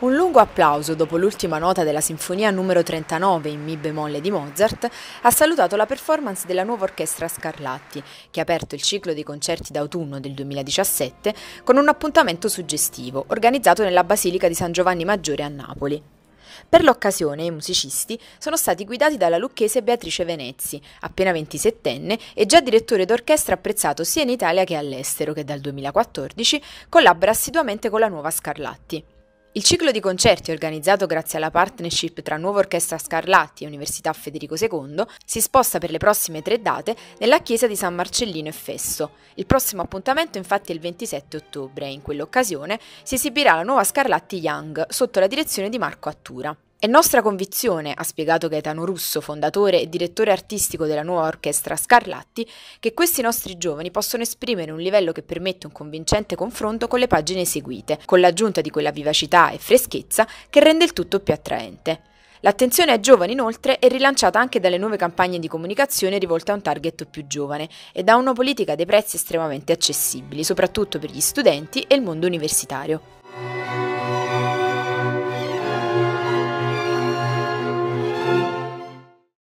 Un lungo applauso dopo l'ultima nota della sinfonia numero 39 in Mi bemolle di Mozart ha salutato la performance della nuova orchestra Scarlatti, che ha aperto il ciclo dei concerti d'autunno del 2017 con un appuntamento suggestivo organizzato nella Basilica di San Giovanni Maggiore a Napoli. Per l'occasione i musicisti sono stati guidati dalla lucchese Beatrice Venezzi, appena 27enne e già direttore d'orchestra apprezzato sia in Italia che all'estero, che dal 2014 collabora assiduamente con la nuova Scarlatti. Il ciclo di concerti organizzato grazie alla partnership tra Nuova Orchestra Scarlatti e Università Federico II si sposta per le prossime tre date nella chiesa di San Marcellino e Fesso. Il prossimo appuntamento infatti è il 27 ottobre e in quell'occasione si esibirà la nuova Scarlatti Young sotto la direzione di Marco Attura. È nostra convinzione, ha spiegato Gaetano Russo, fondatore e direttore artistico della nuova orchestra Scarlatti, che questi nostri giovani possono esprimere un livello che permette un convincente confronto con le pagine eseguite, con l'aggiunta di quella vivacità e freschezza che rende il tutto più attraente. L'attenzione ai giovani inoltre è rilanciata anche dalle nuove campagne di comunicazione rivolte a un target più giovane e da una politica dei prezzi estremamente accessibili, soprattutto per gli studenti e il mondo universitario.